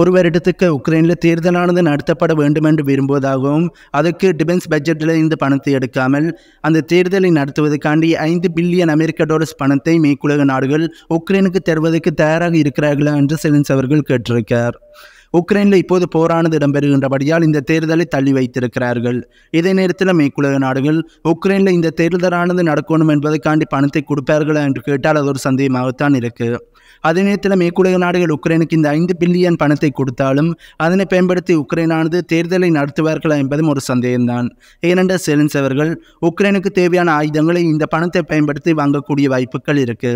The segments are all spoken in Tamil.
ஒரு வருடத்துக்கு உக்ரைனில் தேர்தலானது நடத்தப்பட வேண்டும் என்று விரும்புவதாகவும் அதற்கு டிஃபென்ஸ் பட்ஜெட்டில் இருந்து பணத்தை எடுக்காமல் அந்த தேர்தலை நடத்துவதற்காண்டி ஐந்து பில்லியன் அமெரிக்க டாலர்ஸ் பணத்தை மேற்குலக நாடுகள் உக்ரைனுக்கு தருவதற்கு தயாராக இருக்கிறார்களா என்று செலின்ஸ் அவர்கள் கேட்டிருக்கார் உக்ரைனில் இப்போது போரானது இடம்பெறுகின்றபடியால் இந்த தேர்தலை தள்ளி வைத்திருக்கிறார்கள் இதே நேரத்தில் மேற்குலக நாடுகள் உக்ரைனில் இந்த தேர்தலானது நடக்கணும் என்பதற்காண்டி பணத்தை கொடுப்பார்களா என்று கேட்டால் அது ஒரு சந்தேகமாகத்தான் இருக்குது அதே நேரத்தில் மேற்குலக நாடுகள் உக்ரைனுக்கு இந்த ஐந்து பில்லியன் பணத்தை கொடுத்தாலும் அதனை பயன்படுத்தி உக்ரைனானது தேர்தலை நடத்துவார்களா என்பதும் ஒரு சந்தேகம்தான் ஏனென்ற செலன்ஸ் அவர்கள் உக்ரைனுக்கு தேவையான ஆயுதங்களை இந்த பணத்தை பயன்படுத்தி வாங்கக்கூடிய வாய்ப்புகள் இருக்கு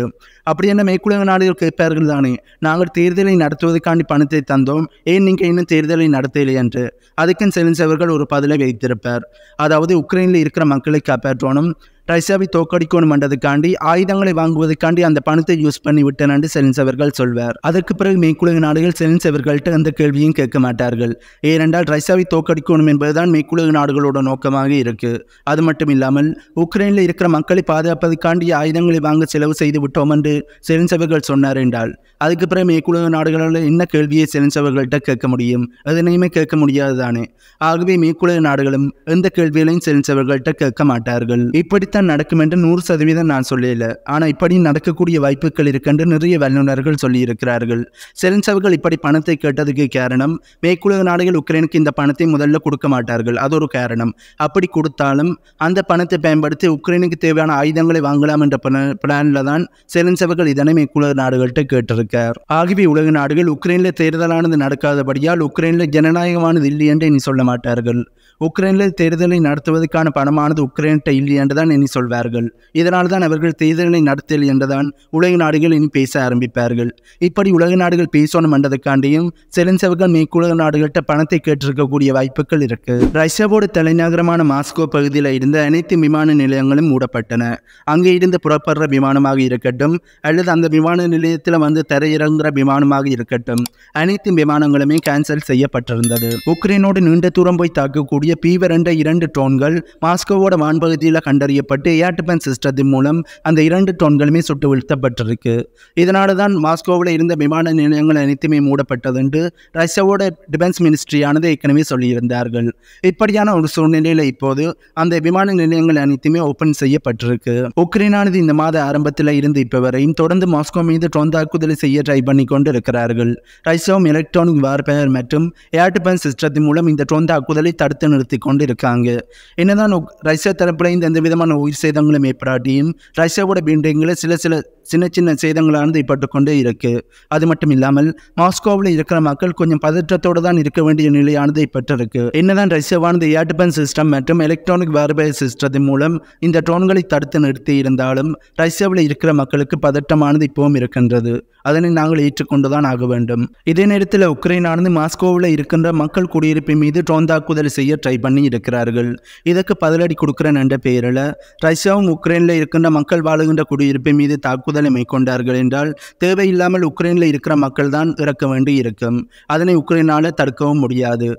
அப்படி என்ன மேற்குலக நாடுகள் கேட்பார்கள் தானே நாங்கள் தேர்தலை நடத்துவதற்காண்டி பணத்தை தந்தோம் ஏன் நீங்கள் இன்னும் தேர்தலை நடத்தலை என்று அதுக்கும் செலன்ஸ் அவர்கள் ஒரு பதிலை வைத்திருப்பார் அதாவது உக்ரைனில் இருக்கிற மக்களை காப்பாற்றணும் ரஷ்யாவை தோக்கடிக்கணும் என்றதுக்காண்டி ஆயுதங்களை வாங்குவதற்காண்டி அந்த பணத்தை யூஸ் பண்ணி விட்டேன் என்று செலின்ஸ் அவர்கள் சொல்வார் அதற்கு பிறகு மேற்குலக நாடுகள் செலின்ஸ் அவர்கள்ட்ட அந்த கேள்வியும் கேட்க மாட்டார்கள் ஏனென்றால் ரஷ்யாவை தோக்கடிக்கணும் என்பதுதான் மேற்குலக நாடுகளோட நோக்கமாக இருக்கு அது மட்டும் இல்லாமல் உக்ரைனில் இருக்கிற மக்களை பாதுகாப்பதற்காண்டி ஆயுதங்களை வாங்க செலவு செய்து விட்டோம் என்று செலின்ஸ் அவர்கள் சொன்னார் என்றால் அதுக்கு பிறகு மேற்குலக நாடுகளால் என்ன கேள்வியை செலின்ஸ் அவர்கள்ட்ட கேட்க முடியும் எதனையுமே கேட்க முடியாது தானே ஆகவே மேற்குலக நாடுகளும் எந்த கேள்விகளையும் செலின்ஸ் அவர்கள்ட்ட கேட்க மாட்டார்கள் இப்படித்தான் இப்படித்தான் நடக்கும் என்று நூறு சதவீதம் நான் சொல்லல ஆனால் இப்படி நடக்கக்கூடிய வாய்ப்புகள் இருக்கென்று நிறைய வல்லுநர்கள் சொல்லியிருக்கிறார்கள் செலன்சவர்கள் இப்படி பணத்தை கேட்டதுக்கு காரணம் மேற்குலக நாடுகள் உக்ரைனுக்கு இந்த பணத்தை முதல்ல கொடுக்க மாட்டார்கள் அது ஒரு காரணம் அப்படி கொடுத்தாலும் அந்த பணத்தை பயன்படுத்தி உக்ரைனுக்கு தேவையான ஆயுதங்களை வாங்கலாம் என்ற பிளானில் தான் செலன்சவர்கள் இதனை மேற்குலக நாடுகள்கிட்ட கேட்டிருக்கார் ஆகவே உலக நாடுகள் உக்ரைனில் தேர்தலானது நடக்காதபடியால் உக்ரைனில் ஜனநாயகமானது இல்லை என்று இனி சொல்ல மாட்டார்கள் உக்ரைனில் தேர்தலை நடத்துவதற்கான பணமானது உக்ரைன்கிட்ட இல்லை என்றுதான் இனி பண்ணி சொல்வார்கள் இதனால் தான் அவர்கள் தேர்தலினை நடத்தல் என்றுதான் உலக நாடுகள் இனி பேச ஆரம்பிப்பார்கள் இப்படி உலக நாடுகள் பேசணும் என்றதுக்காண்டியும் செலன்சவர்கள் மேற்குலக நாடுகள்கிட்ட பணத்தை கேட்டிருக்கக்கூடிய வாய்ப்புகள் இருக்கு ரஷ்யாவோட தலைநகரமான மாஸ்கோ பகுதியில் இருந்த அனைத்து விமான நிலையங்களும் மூடப்பட்டன அங்கே இருந்து புறப்படுற விமானமாக இருக்கட்டும் அல்லது அந்த விமான நிலையத்தில் வந்து தரையிறங்குற விமானமாக இருக்கட்டும் அனைத்து விமானங்களுமே கேன்சல் செய்யப்பட்டிருந்தது உக்ரைனோடு நீண்ட தூரம் போய் தாக்கக்கூடிய பீவர் என்ற இரண்டு ட்ரோன்கள் மாஸ்கோவோட வான்பகுதியில் கண்டறியப்பட்டு செயல்பட்டு ஏட்டுப்பன் சிஸ்டத்தின் மூலம் அந்த இரண்டு டோன்களுமே சுட்டு வீழ்த்தப்பட்டிருக்கு இதனால தான் மாஸ்கோவில் இருந்த விமான நிலையங்கள் அனைத்துமே மூடப்பட்டது என்று ரஷ்யாவோட டிஃபென்ஸ் மினிஸ்ட்ரியானது ஏற்கனவே சொல்லியிருந்தார்கள் இப்படியான ஒரு சூழ்நிலையில் இப்போது அந்த விமான நிலையங்கள் அனைத்துமே ஓபன் செய்யப்பட்டிருக்கு உக்ரைனானது இந்த மாத ஆரம்பத்தில் இருந்து இப்போ வரையும் தொடர்ந்து மாஸ்கோ மீது ட்ரோன் தாக்குதலை செய்ய ட்ரை பண்ணி கொண்டு இருக்கிறார்கள் ரஷ்யாவும் எலக்ட்ரானிக் வார்பேர் மற்றும் ஏர் டிஃபென்ஸ் சிஸ்டத்தின் மூலம் இந்த ட்ரோன் தாக்குதலை தடுத்து நிறுத்தி கொண்டு இருக்காங்க என்னதான் ரஷ்யா தரப்புல இந்த விதமான உயிர் சேதங்களும் ஏற்படாட்டியும் ரஷ்யாவோட பீண்டிங்கில் சில சில சின்ன சின்ன சேதங்களானது ஏற்பட்டு கொண்டே இருக்கு அது மட்டும் இல்லாமல் மாஸ்கோவில் இருக்கிற மக்கள் கொஞ்சம் பதற்றத்தோடு தான் இருக்க வேண்டிய நிலையானது ஏற்பட்டிருக்கு என்னதான் ரஷ்யாவானது ஏர்டிபன் சிஸ்டம் மற்றும் எலக்ட்ரானிக் வேர்பை சிஸ்டத்தின் மூலம் இந்த ட்ரோன்களை தடுத்து நிறுத்தி இருந்தாலும் ரஷ்யாவில் இருக்கிற மக்களுக்கு பதட்டமானது இப்போவும் இருக்கின்றது அதனை நாங்கள் ஏற்றுக்கொண்டு தான் ஆக வேண்டும் இதே நேரத்தில் உக்ரைனானது மாஸ்கோவில் இருக்கின்ற மக்கள் குடியிருப்பின் மீது ட்ரோன் தாக்குதல் செய்ய ட்ரை பண்ணி இருக்கிறார்கள் இதற்கு பதிலடி கொடுக்குறேன் என்ற பெயரில் ரஷ்யாவும் உக்ரைனில் இருக்கின்ற மக்கள் வாழுகின்ற குடியிருப்பு மீது தாக்குதலை மேற்கொண்டார்கள் என்றால் தேவையில்லாமல் உக்ரைனில் இருக்கிற மக்கள் தான் இறக்க வேண்டி இருக்கும் அதனை உக்ரைனால் தடுக்கவும் முடியாது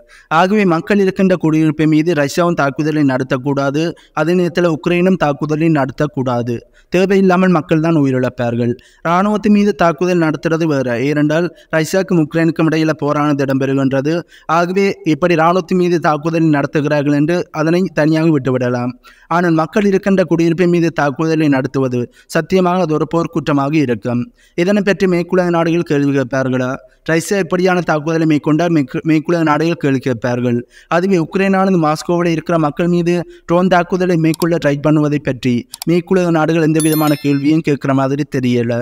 ஆகவே மக்கள் இருக்கின்ற குடியிருப்பை மீது ரஷ்யாவும் தாக்குதலை நடத்தக்கூடாது அதே நேரத்தில் உக்ரைனும் தாக்குதலை நடத்தக்கூடாது தேவையில்லாமல் மக்கள் தான் உயிரிழப்பார்கள் இராணுவத்தின் மீது தாக்குதல் நடத்துறது வேறு ஏனென்றால் ரஷ்யாவுக்கும் உக்ரைனுக்கும் இடையில் போரானது இடம்பெறுகின்றது ஆகவே இப்படி இராணுவத்தின் மீது தாக்குதலை நடத்துகிறார்கள் என்று அதனை தனியாக விட்டுவிடலாம் ஆனால் மக்கள் இருக்கின்ற குடியிருப்பின் மீது தாக்குதலை நடத்துவது சத்தியமாக அது ஒரு போர்க்குற்றமாக இருக்கும் இதனை பற்றி மேற்குலக நாடுகள் கேள்வி கேட்பார்களா ரஷ்யா எப்படியான தாக்குதலை மேற்கொண்டால் மேற்குலக நாடுகள் கேள்வி கேட்பார்கள் அதுவே உக்ரைனானது மாஸ்கோவில் இருக்கிற மக்கள் மீது ட்ரோன் தாக்குதலை மேற்கொள்ள ட்ரை பண்ணுவதை பற்றி மேற்குலக நாடுகள் எந்த விதமான கேள்வியும் கேட்குற மாதிரி தெரியல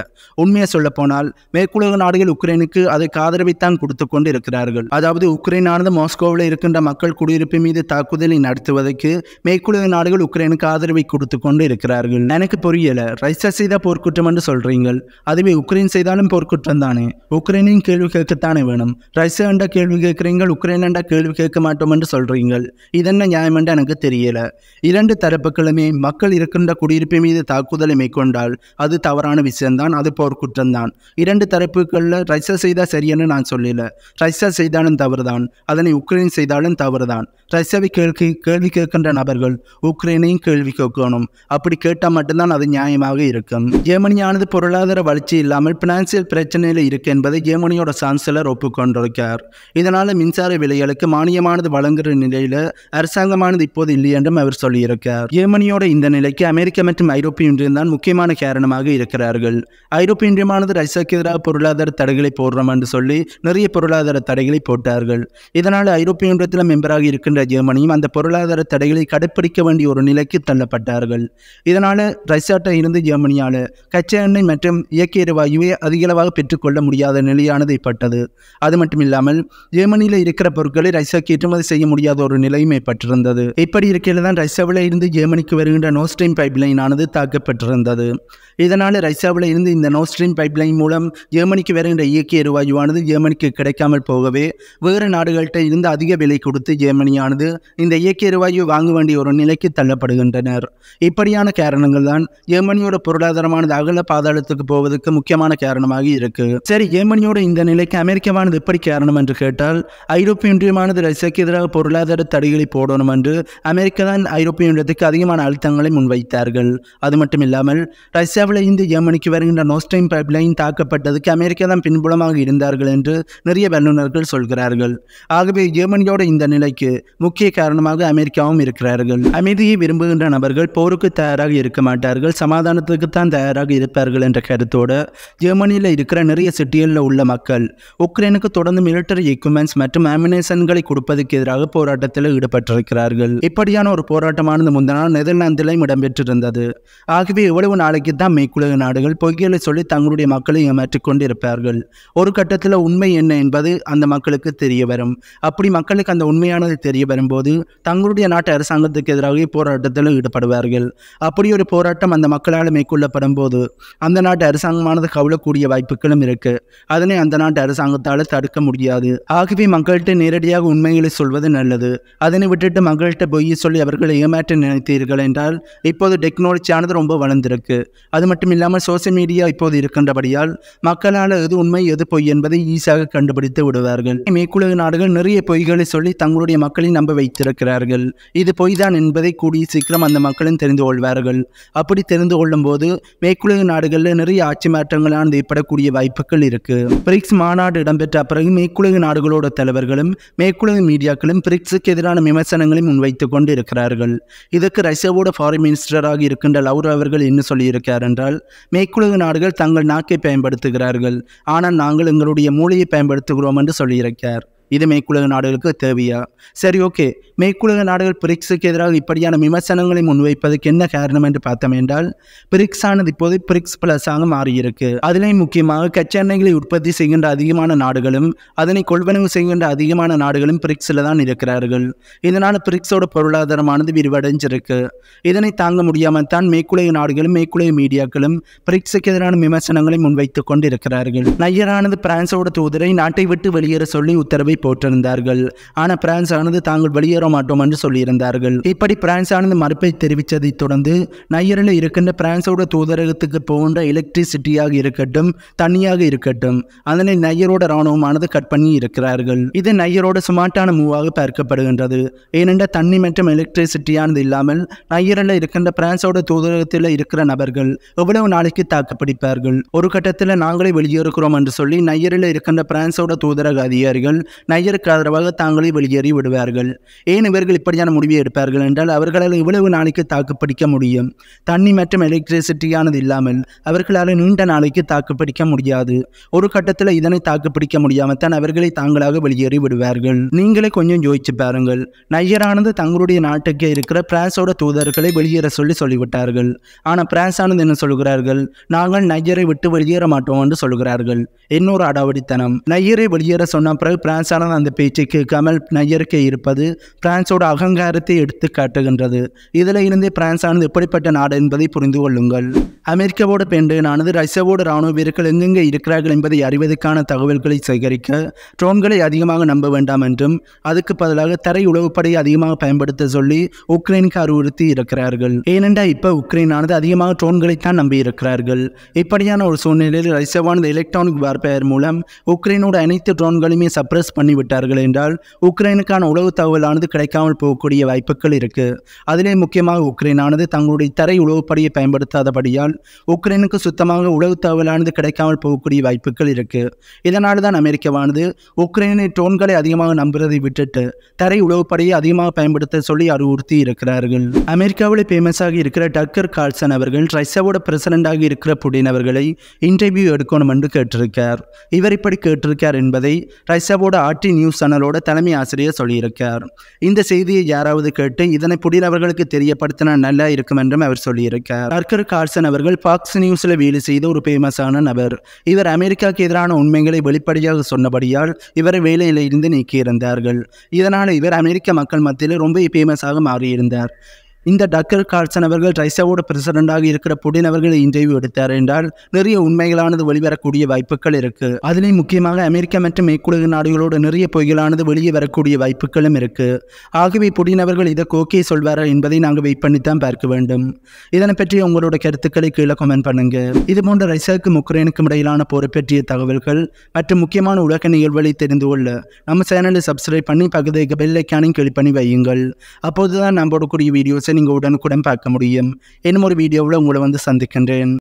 உண்மையை சொல்லப்போனால் மேற்குலக நாடுகள் உக்ரைனுக்கு அதை ஆதரவைத்தான் கொடுத்து கொண்டு இருக்கிறார்கள் அதாவது உக்ரைனானது மாஸ்கோவில் இருக்கின்ற மக்கள் குடியிருப்பு மீது தாக்குதலை நடத்துவதற்கு மேற்குலக நாடுகள் உக்ரைனுக்கு ஆதரவை கொடுத்து கொண்டு இருக்கிறார்கள் எனக்கு புரியல ரஷ்யா செய்த போர்க்குற்றம் என்று சொல்றீங்கள் அதுவே உக்ரைன் செய்தாலும் போர்க்குற்றம் தானே உக்ரைனின் கேள்வி கேட்கத்தானே வேணும் ரஷ்யா என்ற கேள்வி கேட்கிறீங்கள் உக்ரைன் என்ற கேள்வி கேட்க மாட்டோம் என்று சொல்றீங்கள் இதென்ன நியாயம் என்று எனக்கு தெரியல இரண்டு தரப்புகளுமே மக்கள் இருக்கின்ற குடியிருப்பு மீது தாக்குதலை மேற்கொண்டால் அது தவறான விஷயம்தான் அது போர்க்குற்றம் தான் இரண்டு தரப்புகளில் ரஷ்யா செய்தால் சரியென்னு நான் சொல்லல ரஷ்யா செய்தாலும் தவறுதான் அதனை உக்ரைன் செய்தாலும் தவறுதான் ரஷ்யாவை கேள்வி கேள்வி கேட்கின்ற நபர்கள் உக்ரைனையும் கேள்வி கேட்கும் கொடுக்கணும் அப்படி கேட்டால் மட்டும்தான் அது நியாயமாக இருக்கும் ஜெர்மனியானது பொருளாதார வளர்ச்சி இல்லாமல் பினான்சியல் பிரச்சனையில் இருக்கு என்பதை ஜெர்மனியோட சான்சலர் ஒப்புக்கொண்டிருக்கார் இதனால் மின்சார விலைகளுக்கு மானியமானது வழங்குற நிலையில் அரசாங்கமானது இப்போது இல்லை என்றும் அவர் சொல்லியிருக்கார் ஜெர்மனியோட இந்த நிலைக்கு அமெரிக்கா மற்றும் ஐரோப்பிய ஒன்றியம் தான் முக்கியமான காரணமாக இருக்கிறார்கள் ஐரோப்பிய ஒன்றியமானது ரஷ்யாக்கு எதிராக பொருளாதார தடைகளை போடுறோம் என்று சொல்லி நிறைய பொருளாதார தடைகளை போட்டார்கள் இதனால் ஐரோப்பிய ஒன்றியத்தில் மெம்பராக இருக்கின்ற ஜெர்மனியும் அந்த பொருளாதார தடைகளை கடைப்பிடிக்க வேண்டிய ஒரு நிலைக்கு தள்ளப்பட்டது பாதிக்கப்பட்டார்கள் இதனால் ரஷ்யாட்ட இருந்து ஜெர்மனியால் கச்சா எண்ணெய் மற்றும் இயற்கை எரிவாயுவை அதிகளவாக பெற்றுக்கொள்ள முடியாத நிலையானது ஏற்பட்டது அது மட்டும் இல்லாமல் ஜெர்மனியில் இருக்கிற பொருட்களை ரஷ்யாவுக்கு ஏற்றுமதி செய்ய முடியாத ஒரு நிலையும் ஏற்பட்டிருந்தது இப்படி இருக்கையில் தான் ரஷ்யாவில் இருந்து ஜெர்மனிக்கு வருகின்ற நோஸ்ட்ரீம் பைப்லைனானது தாக்கப்பட்டிருந்தது இதனால் ரஷ்யாவில் இருந்து இந்த நோஸ்ட்ரீம் பைப்லைன் மூலம் ஜெர்மனிக்கு வருகின்ற இயற்கை எரிவாயுவானது ஜெர்மனிக்கு கிடைக்காமல் போகவே வேறு நாடுகள்கிட்ட இருந்து அதிக விலை கொடுத்து ஜெர்மனியானது இந்த இயற்கை எரிவாயு வாங்க வேண்டிய ஒரு நிலைக்கு தள்ளப்படுகின்றனர் இப்படியான காரணங்கள் தான் ஜெர்மனியோட பொருளாதாரமானது அகல பாதாளத்துக்கு போவதற்கு முக்கியமான காரணமாக இருக்கு சரி ஜெர்மனியோட இந்த நிலைக்கு அமெரிக்காவானது எப்படி காரணம் என்று கேட்டால் ஐரோப்பிய ஒன்றியமானது ரஷ்யாக்கு எதிராக பொருளாதார தடைகளை போடணும் என்று அமெரிக்கா தான் ஐரோப்பிய ஒன்றியத்துக்கு அதிகமான அழுத்தங்களை முன்வைத்தார்கள் அது மட்டும் இல்லாமல் ரஷ்யாவில் இருந்து ஜெர்மனிக்கு வருகின்ற நோஸ்டைம் பைப்லைன் தாக்கப்பட்டதுக்கு அமெரிக்கா தான் பின்புலமாக இருந்தார்கள் என்று நிறைய வல்லுநர்கள் சொல்கிறார்கள் ஆகவே ஜெர்மனியோட இந்த நிலைக்கு முக்கிய காரணமாக அமெரிக்காவும் இருக்கிறார்கள் அமைதியை விரும்புகின்ற நபர்கள் அவர்கள் போருக்கு தயாராக இருக்க மாட்டார்கள் சமாதானத்துக்கு தான் தயாராக இருப்பார்கள் என்ற கருத்தோடு ஜெர்மனியில் இருக்கிற நிறைய சிட்டிகளில் உள்ள மக்கள் உக்ரைனுக்கு தொடர்ந்து மிலிட்டரி எக்யூப்மெண்ட்ஸ் மற்றும் அமினேஷன்களை கொடுப்பதற்கு எதிராக போராட்டத்தில் ஈடுபட்டிருக்கிறார்கள் இப்படியான ஒரு போராட்டமானது முந்தினால் நாள் நெதர்லாந்திலையும் இடம்பெற்றிருந்தது ஆகவே இவ்வளவு நாளைக்கு தான் மேற்குலக நாடுகள் பொய்களை சொல்லி தங்களுடைய மக்களை ஏமாற்றிக் கொண்டிருப்பார்கள் ஒரு கட்டத்தில் உண்மை என்ன என்பது அந்த மக்களுக்கு தெரிய வரும் அப்படி மக்களுக்கு அந்த உண்மையானது தெரிய வரும்போது தங்களுடைய நாட்டு அரசாங்கத்துக்கு எதிராக போராட்டத்தில் ஈடுபடுவார் கொள்வார்கள் அப்படி ஒரு போராட்டம் அந்த மக்களால் மேற்கொள்ளப்படும் போது அந்த நாட்டு அரசாங்கமானது கவுளக்கூடிய வாய்ப்புகளும் இருக்கு அதனை அந்த நாட்டு அரசாங்கத்தால் தடுக்க முடியாது ஆகவே மக்கள்கிட்ட நேரடியாக உண்மைகளை சொல்வது நல்லது அதனை விட்டுட்டு மக்கள்கிட்ட பொய் சொல்லி அவர்களை ஏமாற்ற நினைத்தீர்கள் என்றால் இப்போது டெக்னாலஜியானது ரொம்ப வளர்ந்திருக்கு அது மட்டும் இல்லாமல் சோசியல் மீடியா இப்போது இருக்கின்றபடியால் மக்களால் எது உண்மை எது பொய் என்பதை ஈஸியாக கண்டுபிடித்து விடுவார்கள் மேற்குலக நாடுகள் நிறைய பொய்களை சொல்லி தங்களுடைய மக்களை நம்ப வைத்திருக்கிறார்கள் இது பொய்தான் என்பதை கூடிய சீக்கிரம் அந்த மக்கள் மக்களும் தெரிந்து கொள்வார்கள் அப்படி தெரிந்து கொள்ளும் போது மேற்குலக நாடுகளில் நிறைய ஆட்சி மாற்றங்களானது ஏற்படக்கூடிய வாய்ப்புகள் இருக்கு பிரிக்ஸ் மாநாடு இடம்பெற்ற பிறகு மேற்குலக நாடுகளோட தலைவர்களும் மேற்குலக மீடியாக்களும் பிரிக்ஸுக்கு எதிரான விமர்சனங்களை முன்வைத்துக் கொண்டு இருக்கிறார்கள் இதற்கு ரஷ்யாவோட ஃபாரின் மினிஸ்டராக இருக்கின்ற லவ்ரோ அவர்கள் என்ன சொல்லியிருக்கார் என்றால் மேற்குலக நாடுகள் தங்கள் நாக்கை பயன்படுத்துகிறார்கள் ஆனால் நாங்கள் எங்களுடைய மூளையை பயன்படுத்துகிறோம் என்று சொல்லியிருக்கிறார் இது மேற்குலக நாடுகளுக்கு தேவையா சரி ஓகே மேற்குலக நாடுகள் பிரிக்ஸுக்கு எதிராக இப்படியான விமர்சனங்களை முன்வைப்பதற்கு என்ன காரணம் என்று பார்த்தோம் என்றால் பிரிக்ஸ் ஆனது இப்போது பிரிக்ஸ் பிளஸாக மாறியிருக்கு அதிலேயும் முக்கியமாக கச்செண்ணெய்களை உற்பத்தி செய்கின்ற அதிகமான நாடுகளும் அதனை கொள்வனவு செய்கின்ற அதிகமான நாடுகளும் பிரிக்ஸில் தான் இருக்கிறார்கள் இதனால் பிரிக்ஸோட பொருளாதாரமானது விரிவடைஞ்சிருக்கு இதனை தாங்க முடியாமல் தான் மேற்குலக நாடுகளும் மேற்குலக மீடியாக்களும் பிரிக்ஸுக்கு எதிரான விமர்சனங்களை முன்வைத்துக் கொண்டிருக்கிறார்கள் நையரானது பிரான்ஸோட தூதரை நாட்டை விட்டு வெளியேற சொல்லி உத்தரவை போட்டிருந்தார்கள் ஆனால் பிரான்ஸ் ஆனது தாங்கள் வெளியேற மாட்டோம் என்று சொல்லியிருந்தார்கள் இப்படி பிரான்ஸ் ஆனது மறுப்பை தெரிவித்ததை தொடர்ந்து நையரில் இருக்கின்ற பிரான்ஸோட தூதரகத்துக்கு போன்ற எலக்ட்ரிசிட்டியாக இருக்கட்டும் தண்ணியாக இருக்கட்டும் அதனை நையரோட இராணுவமானது கட் பண்ணி இருக்கிறார்கள் இது நையரோட ஸ்மார்ட்டான மூவாக பார்க்கப்படுகின்றது ஏனென்ற தண்ணி மற்றும் எலக்ட்ரிசிட்டியானது இல்லாமல் நையரில் இருக்கின்ற பிரான்ஸோட தூதரகத்தில் இருக்கிற நபர்கள் எவ்வளவு நாளைக்கு தாக்குப்பிடிப்பார்கள் ஒரு கட்டத்தில் நாங்களே வெளியேறுகிறோம் என்று சொல்லி நையரில் இருக்கின்ற பிரான்ஸோட தூதரக அதிகாரிகள் நையருக்கு ஆதரவாக தாங்களே வெளியேறி விடுவார்கள் ஏன் இவர்கள் இப்படியான முடிவை எடுப்பார்கள் என்றால் அவர்களால் இவ்வளவு நாளைக்கு தாக்குப்பிடிக்க முடியும் தண்ணி மற்றும் எலக்ட்ரிசிட்டியானது இல்லாமல் அவர்களால் நீண்ட நாளைக்கு தாக்குப்பிடிக்க முடியாது ஒரு கட்டத்தில் இதனை தாக்குப்பிடிக்க முடியாமல் தான் அவர்களை தாங்களாக வெளியேறி விடுவார்கள் நீங்களே கொஞ்சம் யோசிச்சு பாருங்கள் நையரானது தங்களுடைய நாட்டுக்கு இருக்கிற பிரான்ஸோட தூதர்களை வெளியேற சொல்லி சொல்லிவிட்டார்கள் ஆனால் பிரான்ஸானது என்ன சொல்கிறார்கள் நாங்கள் நையரை விட்டு வெளியேற மாட்டோம் என்று சொல்கிறார்கள் இன்னொரு அடாவடித்தனம் நையரை வெளியேற சொன்ன பிறகு பிரான்ஸ் லேசான அந்த பேச்சுக்கு கமல் நையருக்கே இருப்பது பிரான்ஸோட அகங்காரத்தை எடுத்து காட்டுகின்றது இதில் இருந்தே பிரான்ஸானது எப்படிப்பட்ட நாடு என்பதை புரிந்து கொள்ளுங்கள் அமெரிக்காவோட பெண்டகனானது ரஷ்யாவோட இராணுவ வீரர்கள் எங்கெங்கே இருக்கிறார்கள் என்பதை அறிவதற்கான தகவல்களை சேகரிக்க ட்ரோன்களை அதிகமாக நம்ப வேண்டாம் என்றும் அதுக்கு பதிலாக தரை உளவுப்படையை அதிகமாக பயன்படுத்த சொல்லி உக்ரைனுக்கு அறிவுறுத்தி இருக்கிறார்கள் ஏனென்றா இப்போ உக்ரைனானது அதிகமாக ட்ரோன்களை தான் நம்பி இப்படியான ஒரு சூழ்நிலையில் ரஷ்யாவானது எலக்ட்ரானிக் வார்பேர் மூலம் உக்ரைனோட அனைத்து ட்ரோன்களையுமே சப்ரஸ் பண்ணி பண்ணிவிட்டார்கள் என்றால் உக்ரைனுக்கான உளவு தகவலானது கிடைக்காமல் போகக்கூடிய வாய்ப்புகள் இருக்கு அதிலே முக்கியமாக உக்ரைனானது தங்களுடைய தரை உளவுப்படையை பயன்படுத்தாதபடியால் உக்ரைனுக்கு சுத்தமாக உளவு தகவலானது கிடைக்காமல் போகக்கூடிய வாய்ப்புகள் இருக்கு இதனால் தான் அமெரிக்காவானது உக்ரைனின் ட்ரோன்களை அதிகமாக நம்புறதை விட்டுட்டு தரை உளவுப்படையை அதிகமாக பயன்படுத்த சொல்லி அறிவுறுத்தி இருக்கிறார்கள் அமெரிக்காவில் பேமஸாக இருக்கிற டக்கர் கார்சன் அவர்கள் ரஷ்யாவோட பிரசிடண்டாக இருக்கிற புடின் அவர்களை இன்டர்வியூ எடுக்கணும் என்று கேட்டிருக்கார் இவர் இப்படி கேட்டிருக்கார் என்பதை ரஷ்யாவோட மாற்றி நியூஸ் சேனலோட தலைமை ஆசிரியர் சொல்லியிருக்கார் இந்த செய்தியை யாராவது கேட்டு இதனை புதியவர்களுக்கு தெரியப்படுத்தினால் நல்லா இருக்கும் என்றும் அவர் சொல்லியிருக்கார் பர்கர் கார்சன் அவர்கள் பாக்ஸ் நியூஸில் வேலை செய்த ஒரு ஃபேமஸான நபர் இவர் அமெரிக்காவுக்கு எதிரான உண்மைகளை வெளிப்படையாக சொன்னபடியால் இவரை வேலையிலிருந்து நீக்கியிருந்தார்கள் இதனால் இவர் அமெரிக்க மக்கள் மத்தியில் ரொம்ப ஃபேமஸாக மாறியிருந்தார் இந்த டக்கர் கார்சன் அவர்கள் ரைசாவோட பிரசிடண்டாக இருக்கிற புடின் அவர்கள் இன்டர்வியூ எடுத்தார் என்றால் நிறைய உண்மைகளானது வெளிவரக்கூடிய வாய்ப்புகள் இருக்கு அதிலே முக்கியமாக அமெரிக்கா மற்றும் மேற்குலக நாடுகளோடு நிறைய பொய்களானது வெளியே வரக்கூடிய வாய்ப்புகளும் இருக்கு ஆகவே புடின் அவர்கள் இதை கோக்கே சொல்வாரா என்பதை நாங்கள் வெயிட் பண்ணித்தான் பார்க்க வேண்டும் இதனை பற்றி உங்களோட கருத்துக்களை கீழே கமெண்ட் பண்ணுங்க இது போன்ற ரைசாவுக்கும் உக்ரைனுக்கும் இடையிலான போரை பற்றிய தகவல்கள் மற்றும் முக்கியமான உலக நிகழ்வுகளை தெரிந்து கொள்ள நம்ம சேனலை சப்ஸ்கிரைப் பண்ணி பகுதிக்கு பெல் ஐக்கானையும் பண்ணி வையுங்கள் அப்போதுதான் நம்ம கூடிய வீடியோஸை நீங்கள் உடனுக்குடன் பார்க்க முடியும் இன்னும் ஒரு வீடியோவில் உங்களை வந்து சந்திக்கின்றேன்